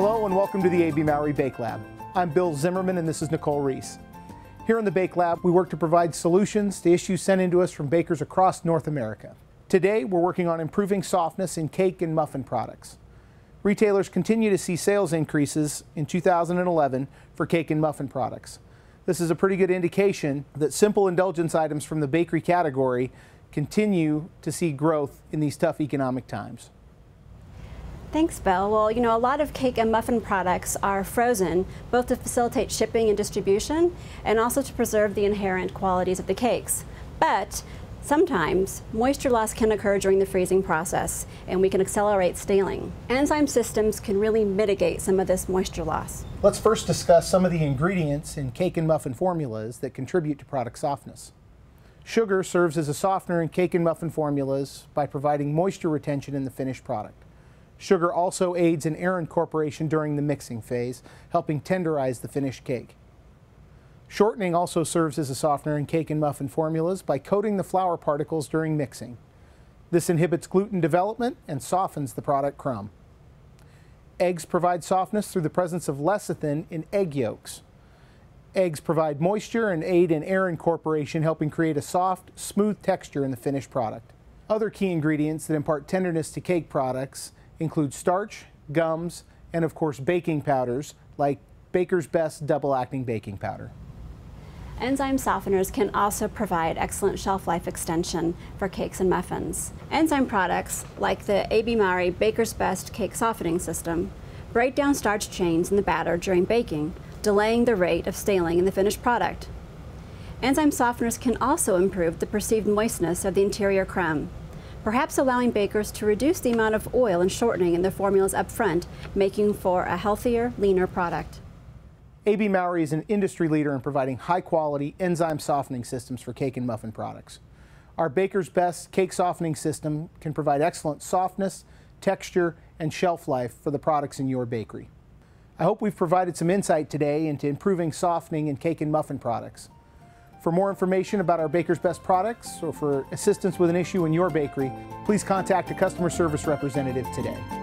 Hello and welcome to the AB Maori Bake Lab. I'm Bill Zimmerman and this is Nicole Reese. Here in the Bake Lab, we work to provide solutions to issues sent in to us from bakers across North America. Today, we're working on improving softness in cake and muffin products. Retailers continue to see sales increases in 2011 for cake and muffin products. This is a pretty good indication that simple indulgence items from the bakery category continue to see growth in these tough economic times. Thanks, Bill. Well, you know, a lot of cake and muffin products are frozen, both to facilitate shipping and distribution, and also to preserve the inherent qualities of the cakes. But Sometimes, moisture loss can occur during the freezing process, and we can accelerate staling. Enzyme systems can really mitigate some of this moisture loss. Let's first discuss some of the ingredients in cake and muffin formulas that contribute to product softness. Sugar serves as a softener in cake and muffin formulas by providing moisture retention in the finished product. Sugar also aids in air incorporation during the mixing phase, helping tenderize the finished cake. Shortening also serves as a softener in cake and muffin formulas by coating the flour particles during mixing. This inhibits gluten development and softens the product crumb. Eggs provide softness through the presence of lecithin in egg yolks. Eggs provide moisture and aid in air incorporation, helping create a soft, smooth texture in the finished product. Other key ingredients that impart tenderness to cake products include starch, gums, and of course baking powders like Baker's Best double acting baking powder. Enzyme softeners can also provide excellent shelf life extension for cakes and muffins. Enzyme products, like the AB Mari Baker's Best Cake Softening System, break down starch chains in the batter during baking, delaying the rate of staling in the finished product. Enzyme softeners can also improve the perceived moistness of the interior crumb, perhaps allowing bakers to reduce the amount of oil and shortening in their formulas up front, making for a healthier, leaner product. AB Mowry is an industry leader in providing high quality enzyme softening systems for cake and muffin products. Our Baker's Best cake softening system can provide excellent softness, texture, and shelf life for the products in your bakery. I hope we've provided some insight today into improving softening in cake and muffin products. For more information about our Baker's Best products or for assistance with an issue in your bakery, please contact a customer service representative today.